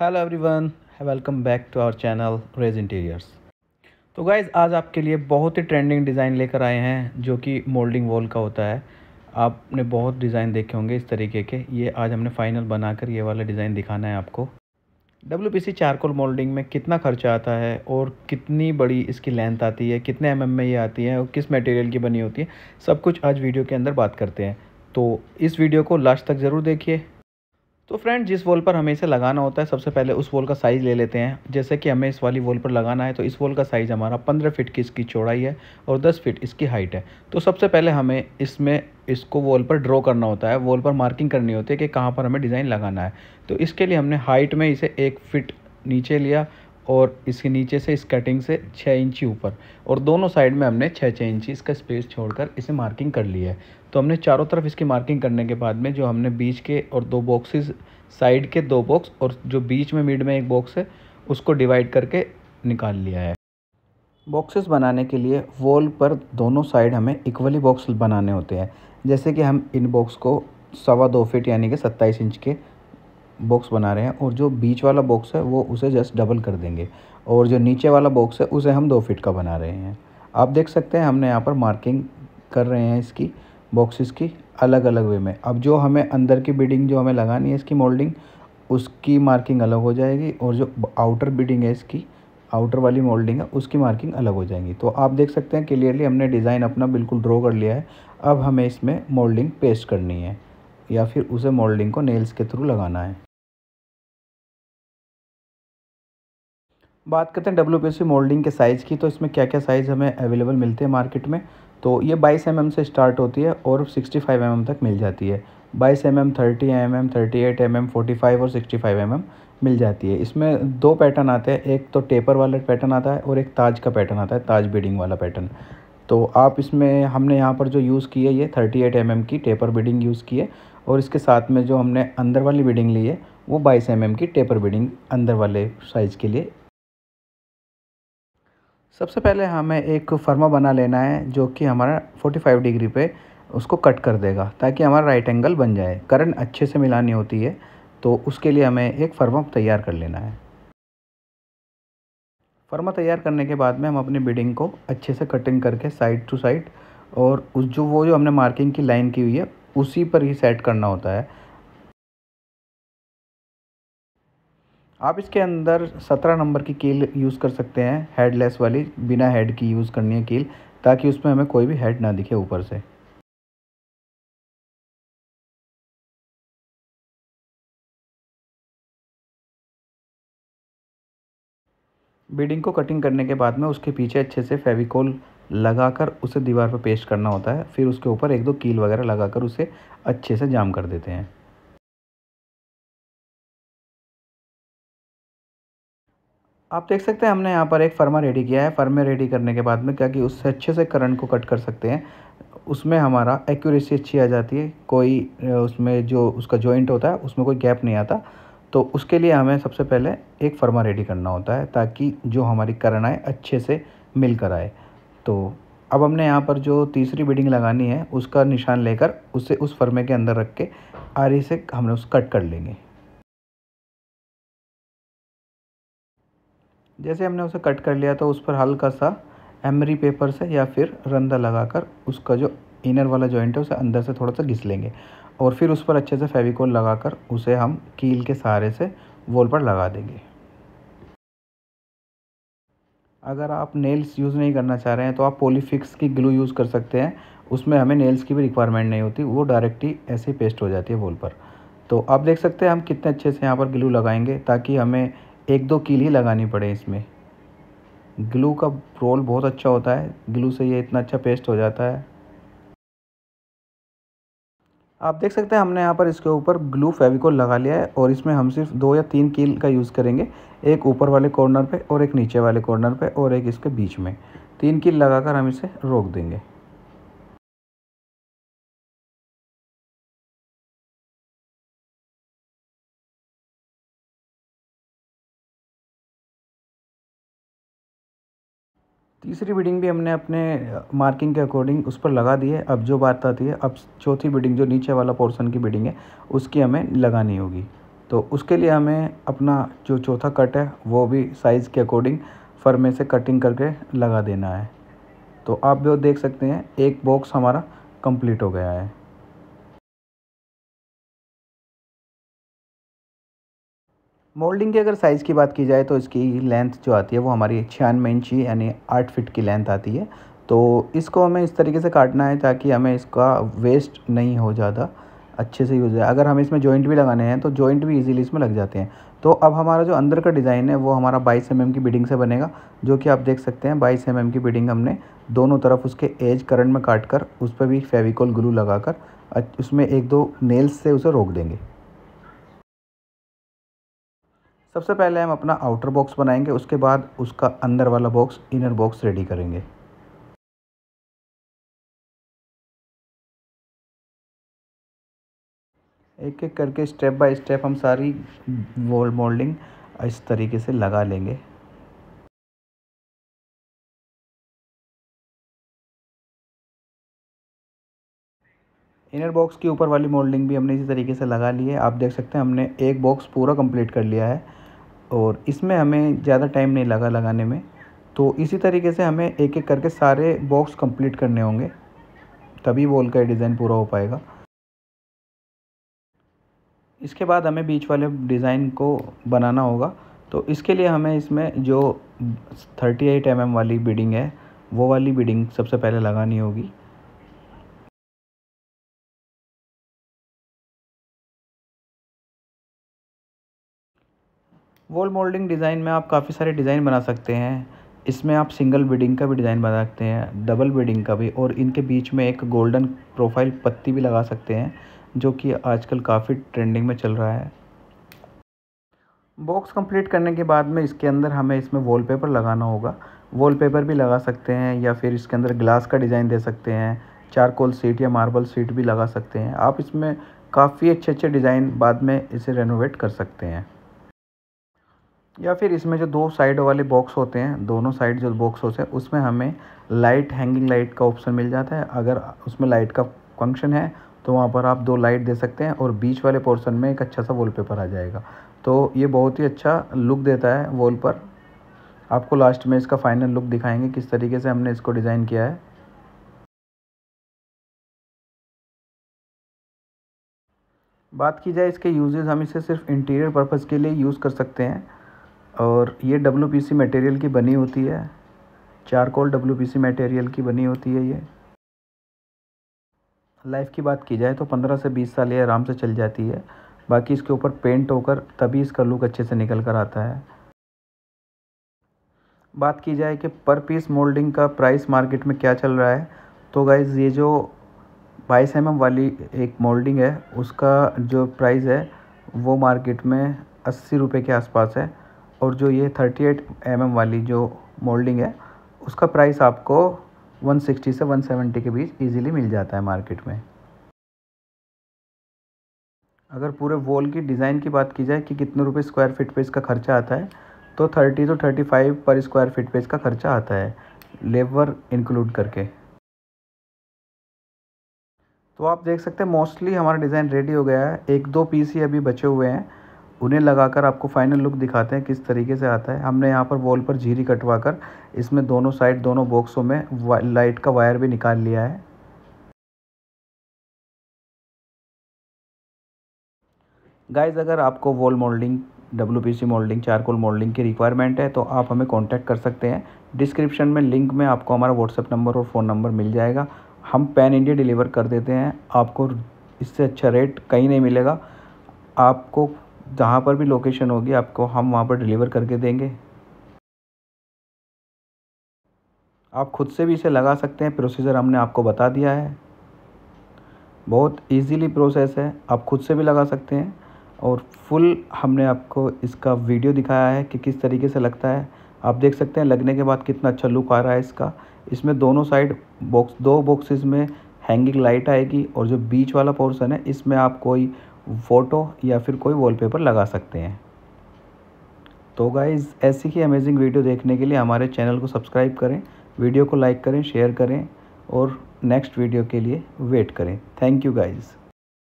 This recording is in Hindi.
hello everyone welcome back to our channel रेज इंटीरियर्स तो गाइज आज आपके लिए बहुत ही ट्रेंडिंग डिज़ाइन लेकर आए हैं जो कि मोल्डिंग वॉल का होता है आपने बहुत डिज़ाइन देखे होंगे इस तरीके के ये आज हमने फाइनल बनाकर ये वाला डिज़ाइन दिखाना है आपको डब्ल्यू चारकोल मोल्डिंग में कितना खर्चा आता है और कितनी बड़ी इसकी लेंथ आती है कितने एम mm में ये आती है और किस मटेरियल की बनी होती है सब कुछ आज वीडियो के अंदर बात करते हैं तो इस वीडियो को लास्ट तक ज़रूर देखिए तो फ्रेंड जिस वॉल पर हमें इसे लगाना होता है सबसे पहले उस वॉल का साइज़ ले लेते हैं जैसे कि हमें इस वाली वॉल पर लगाना है तो इस वॉल का साइज़ हमारा पंद्रह फीट की इसकी चौड़ाई है और दस फीट इसकी हाइट है तो सबसे पहले हमें इसमें इसको वॉल पर ड्रॉ करना होता है वॉल पर मार्किंग करनी होती है कि कहाँ पर हमें डिज़ाइन लगाना है तो इसके लिए हमने हाइट में इसे एक फिट नीचे लिया और इसके नीचे से इस कटिंग से छः इंची ऊपर और दोनों साइड में हमने छः छः इंची इसका स्पेस छोड़कर इसे मार्किंग कर लिया है तो हमने चारों तरफ इसकी मार्किंग करने के बाद में जो हमने बीच के और दो बॉक्सेस साइड के दो बॉक्स और जो बीच में मिड में एक बॉक्स है उसको डिवाइड करके निकाल लिया है बॉक्सेस बनाने के लिए वॉल पर दोनों साइड हमें इक्वली बॉक्स बनाने होते हैं जैसे कि हम इन बॉक्स को सवा दो फिट यानी कि सत्ताईस इंच के बॉक्स बना रहे हैं और जो बीच वाला बॉक्स है वो उसे जस्ट डबल कर देंगे और जो नीचे वाला बॉक्स है उसे हम दो फिट का बना रहे हैं आप देख सकते हैं हमने यहाँ पर मार्किंग कर रहे हैं इसकी बॉक्सेस की अलग अलग वे में अब जो हमें अंदर की बिडिंग जो हमें लगानी है इसकी मोल्डिंग उसकी मार्किंग अलग हो जाएगी और जो आउटर बिडिंग है इसकी आउटर वाली मोल्डिंग है उसकी मार्किंग अलग हो जाएगी तो आप देख सकते हैं क्लियरली हमने डिज़ाइन अपना बिल्कुल ड्रॉ कर लिया है अब हमें इसमें मोल्डिंग पेस्ट करनी है या फिर उसे मोल्डिंग को नेल्स के थ्रू लगाना है बात करते हैं डब्ल्यू मोल्डिंग के साइज़ की तो इसमें क्या क्या साइज़ हमें अवेलेबल मिलते हैं मार्केट में तो ये 22 एम mm से स्टार्ट होती है और 65 एम mm तक मिल जाती है 22 M mm, 30 M mm, 38 M mm, 45 और 65 एम mm मिल जाती है इसमें दो पैटर्न आते हैं एक तो टेपर वाला पैटर्न आता है और एक ताज का पैटर्न आता है ताज बीडिंग वाला पैटर्न तो आप इसमें हमने यहाँ पर जो यूज़ की है ये थर्टी एट mm की टेपर बीडिंग यूज़ की है और इसके साथ में जो हमने अंदर वाली बीडिंग ली है वो 22 एम mm की टेपर बीडिंग अंदर वाले साइज़ के लिए सबसे पहले हमें एक फर्मा बना लेना है जो कि हमारा 45 डिग्री पे उसको कट कर देगा ताकि हमारा राइट एंगल बन जाए करंट अच्छे से मिलानी होती है तो उसके लिए हमें एक फर्मा तैयार कर लेना है फर्मा तैयार करने के बाद में हम अपनी बिडिंग को अच्छे से कटिंग करके साइड टू साइड और उस जो वो जो हमने मार्किंग की लाइन की हुई है उसी पर ही सेट करना होता है आप इसके अंदर सत्रह नंबर की कील यूज़ कर सकते हैं हेडलेस वाली बिना हेड की यूज़ करनी है कील ताकि उसमें हमें कोई भी हेड ना दिखे ऊपर से बीडिंग को कटिंग करने के बाद में उसके पीछे अच्छे से फेविकोल लगाकर उसे दीवार पर पेस्ट करना होता है फिर उसके ऊपर एक दो कील वगैरह लगाकर उसे अच्छे से जाम कर देते हैं आप देख सकते हैं हमने यहाँ पर एक फर्मा रेडी किया है फर्मे रेडी करने के बाद में क्या कि उससे अच्छे से करंट को कट कर सकते हैं उसमें हमारा एक्यूरेसी अच्छी आ जाती है कोई उसमें जो उसका जॉइंट होता है उसमें कोई गैप नहीं आता तो उसके लिए हमें सबसे पहले एक फर्मा रेडी करना होता है ताकि जो हमारी करण आए अच्छे से मिल कर आए तो अब हमने यहाँ पर जो तीसरी बीडिंग लगानी है उसका निशान लेकर उसे उस फर्मे के अंदर रख के आरी से हमने उस कट कर लेंगे जैसे हमने उसे कट कर लिया तो उस पर हल्का सा एमरी पेपर से या फिर रंदा लगाकर उसका जो इनर वाला जॉइंट है उसे अंदर से थोड़ा सा घिस लेंगे और फिर उस पर अच्छे से फेविकोल लगाकर उसे हम कील के सहारे से वॉल पर लगा देंगे अगर आप नेल्स यूज़ नहीं करना चाह रहे हैं तो आप पोलीफिक्स की ग्लू यूज़ कर सकते हैं उसमें हमें नेल्स की भी रिक्वायरमेंट नहीं होती वो डायरेक्टली ही ऐसे पेस्ट हो जाती है वॉल पर तो आप देख सकते हैं हम कितने अच्छे से यहाँ पर ग्लू लगाएंगे ताकि हमें एक दो कील ही लगानी पड़े इसमें ग्लू का रोल बहुत अच्छा होता है ग्लू से ये इतना अच्छा पेस्ट हो जाता है आप देख सकते हैं हमने यहाँ पर इसके ऊपर ग्लू फेविकोल लगा लिया है और इसमें हम सिर्फ दो या तीन कील का यूज़ करेंगे एक ऊपर वाले कॉर्नर पे और एक नीचे वाले कॉर्नर पे और एक इसके बीच में तीन कील लगाकर हम इसे रोक देंगे तीसरी बीडिंग भी हमने अपने मार्किंग के अकॉर्डिंग उस पर लगा दी है अब जो बात आती है अब चौथी बीडिंग जो नीचे वाला पोर्सन की बीडिंग है उसकी हमें लगानी होगी तो उसके लिए हमें अपना जो चौथा कट है वो भी साइज़ के अकॉर्डिंग फर में से कटिंग करके लगा देना है तो आप भी देख सकते हैं एक बॉक्स हमारा कंप्लीट हो गया है मोल्डिंग की अगर साइज़ की बात की जाए तो इसकी लेंथ जो आती है वो हमारी छियानवे इंची यानी आठ फिट की लेंथ आती है तो इसको हमें इस तरीके से काटना है ताकि हमें इसका वेस्ट नहीं हो ज़्यादा अच्छे से यूज़ है अगर हम इसमें जॉइंट भी लगाने हैं तो जॉइंट भी इजीली इसमें लग जाते हैं तो अब हमारा जो अंदर का डिज़ाइन है वो हमारा बाईस एम mm की बिडिंग से बनेगा जो कि आप देख सकते हैं बाईस एम mm की बिडिंग हमने दोनों तरफ उसके एज करंट में काट कर उस पर भी फेविकोल ग्लू लगा कर उसमें एक दो नेल्स से उसे रोक देंगे सबसे पहले हम अपना आउटर बॉक्स बनाएंगे उसके बाद उसका अंदर वाला बॉक्स इनर बॉक्स रेडी करेंगे एक एक करके स्टेप बाय स्टेप हम सारी वॉल मोल्डिंग इस तरीके से लगा लेंगे इनर बॉक्स की ऊपर वाली मोल्डिंग भी हमने इसी तरीके से लगा ली है आप देख सकते हैं हमने एक बॉक्स पूरा कंप्लीट कर लिया है और इसमें हमें ज़्यादा टाइम नहीं लगा लगाने में तो इसी तरीके से हमें एक एक करके सारे बॉक्स कंप्लीट करने होंगे तभी वॉल का डिज़ाइन पूरा हो पाएगा इसके बाद हमें बीच वाले डिज़ाइन को बनाना होगा तो इसके लिए हमें इसमें जो थर्टी एट एम एम वाली बीडिंग है वो वाली बीडिंग सबसे पहले लगानी होगी वॉल मोल्डिंग डिज़ाइन में आप काफ़ी सारे डिज़ाइन बना सकते हैं इसमें आप सिंगल बीडिंग का भी डिज़ाइन बना सकते हैं डबल बीडिंग का भी और इनके बीच में एक गोल्डन प्रोफाइल पत्ती भी लगा सकते हैं जो कि आजकल काफ़ी ट्रेंडिंग में चल रहा है बॉक्स कंप्लीट करने के बाद में इसके अंदर हमें इसमें वॉलपेपर लगाना होगा वॉलपेपर भी लगा सकते हैं या फिर इसके अंदर ग्लास का डिज़ाइन दे सकते हैं चारकोल सीट या मार्बल सीट भी लगा सकते हैं आप इसमें काफ़ी अच्छे अच्छे डिज़ाइन बाद में इसे रेनोवेट कर सकते हैं या फिर इसमें जो दो साइड वाले बॉक्स होते हैं दोनों साइड जो बॉक्स होते हैं उसमें हमें लाइट हैंगिंग लाइट का ऑप्शन मिल जाता है अगर उसमें लाइट का फंक्शन है तो वहाँ पर आप दो लाइट दे सकते हैं और बीच वाले पोर्शन में एक अच्छा सा वॉलपेपर आ जाएगा तो ये बहुत ही अच्छा लुक देता है वॉल पर आपको लास्ट में इसका फाइनल लुक दिखाएंगे किस तरीके से हमने इसको डिज़ाइन किया है बात की जाए इसके यूजेज़ हम इसे सिर्फ इंटीरियर पर्पज़ के लिए यूज़ कर सकते हैं और ये डब्लू पी सी मटेरियल की बनी होती है charcoal W P C material की बनी होती है ये लाइफ की बात की जाए तो पंद्रह से बीस साल ये आराम से चल जाती है बाकी इसके ऊपर पेंट होकर तभी इसका लुक अच्छे से निकल कर आता है बात की जाए कि पर पीस मोल्डिंग का प्राइस मार्केट में क्या चल रहा है तो गाइज़ ये जो बाईस एम mm वाली एक मोल्डिंग है उसका जो प्राइस है वो मार्केट में अस्सी रुपये के आसपास है और जो ये थर्टी एट एम एम वाली जो मोल्डिंग है उसका प्राइस आपको 160 से 170 के बीच ईजीली मिल जाता है मार्केट में अगर पूरे वॉल की डिज़ाइन की बात की जाए कि कितने रुपए स्क्वायर फिट पे इसका खर्चा आता है तो 30 तो 35 पर स्क्वायर फिट पे इसका खर्चा आता है लेबर इंक्लूड करके तो आप देख सकते हैं मोस्टली हमारा डिज़ाइन रेडी हो गया है एक दो पीस ही अभी बचे हुए हैं उन्हें लगाकर आपको फाइनल लुक दिखाते हैं किस तरीके से आता है हमने यहाँ पर वॉल पर झीरी कटवा कर इसमें दोनों साइड दोनों बॉक्सों में लाइट का वायर भी निकाल लिया है गाइज अगर आपको wall moulding W P C moulding charcoal moulding की रिक्वायरमेंट है तो आप हमें कॉन्टैक्ट कर सकते हैं डिस्क्रिप्शन में लिंक में आपको हमारा व्हाट्सअप नंबर और फ़ोन नंबर मिल जाएगा हम पैन इंडिया डिलीवर कर देते हैं आपको इससे अच्छा रेट कहीं नहीं मिलेगा आपको जहाँ पर भी लोकेशन होगी आपको हम वहाँ पर डिलीवर करके देंगे आप खुद से भी इसे लगा सकते हैं प्रोसीजर हमने आपको बता दिया है बहुत इजीली प्रोसेस है आप खुद से भी लगा सकते हैं और फुल हमने आपको इसका वीडियो दिखाया है कि किस तरीके से लगता है आप देख सकते हैं लगने के बाद कितना अच्छा लुक आ रहा है इसका इसमें दोनों साइड बॉक्स दो बॉक्सेस में हैंगिंग लाइट आएगी और जो बीच वाला पोर्सन है इसमें आप कोई फ़ोटो या फिर कोई वॉलपेपर लगा सकते हैं तो गाइज़ ऐसी ही अमेजिंग वीडियो देखने के लिए हमारे चैनल को सब्सक्राइब करें वीडियो को लाइक करें शेयर करें और नेक्स्ट वीडियो के लिए वेट करें थैंक यू गाइज़